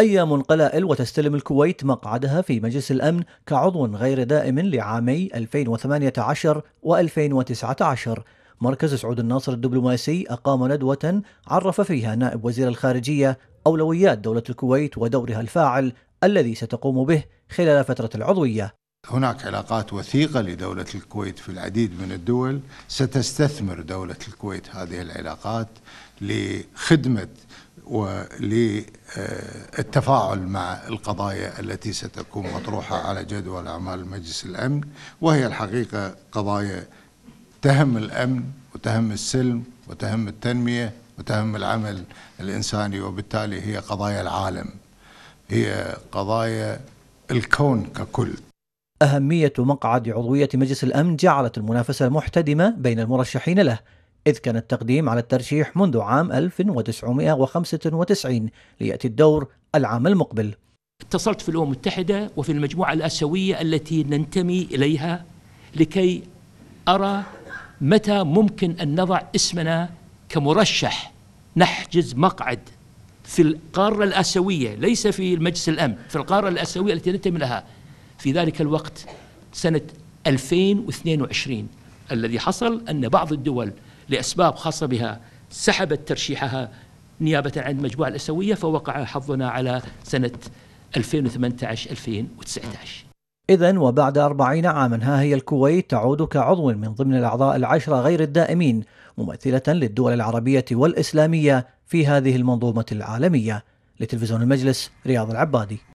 أيام قلائل وتستلم الكويت مقعدها في مجلس الأمن كعضو غير دائم لعامي 2018 و2019 مركز سعود الناصر الدبلوماسي أقام ندوة عرف فيها نائب وزير الخارجية أولويات دولة الكويت ودورها الفاعل الذي ستقوم به خلال فترة العضوية هناك علاقات وثيقة لدولة الكويت في العديد من الدول ستستثمر دولة الكويت هذه العلاقات لخدمة وللتفاعل مع القضايا التي ستكون مطروحة على جدول أعمال مجلس الأمن وهي الحقيقة قضايا تهم الأمن وتهم السلم وتهم التنمية وتهم العمل الإنساني وبالتالي هي قضايا العالم هي قضايا الكون ككل أهمية مقعد عضوية مجلس الأمن جعلت المنافسة محتدمة بين المرشحين له إذ كان التقديم على الترشيح منذ عام 1995 ليأتي الدور العام المقبل اتصلت في الأمم المتحدة وفي المجموعة الآسيوية التي ننتمي إليها لكي أرى متى ممكن أن نضع اسمنا كمرشح نحجز مقعد في القارة الآسيوية ليس في المجلس الأمن في القارة الآسيوية التي ننتمي لها في ذلك الوقت سنة 2022 الذي حصل أن بعض الدول لأسباب خاصة بها سحبت ترشيحها نيابة عن المجموعة الأسيوية فوقع حظنا على سنة 2018-2019 إذا وبعد أربعين عاما ها هي الكويت تعود كعضو من ضمن الأعضاء العشرة غير الدائمين ممثلة للدول العربية والإسلامية في هذه المنظومة العالمية لتلفزيون المجلس رياض العبادي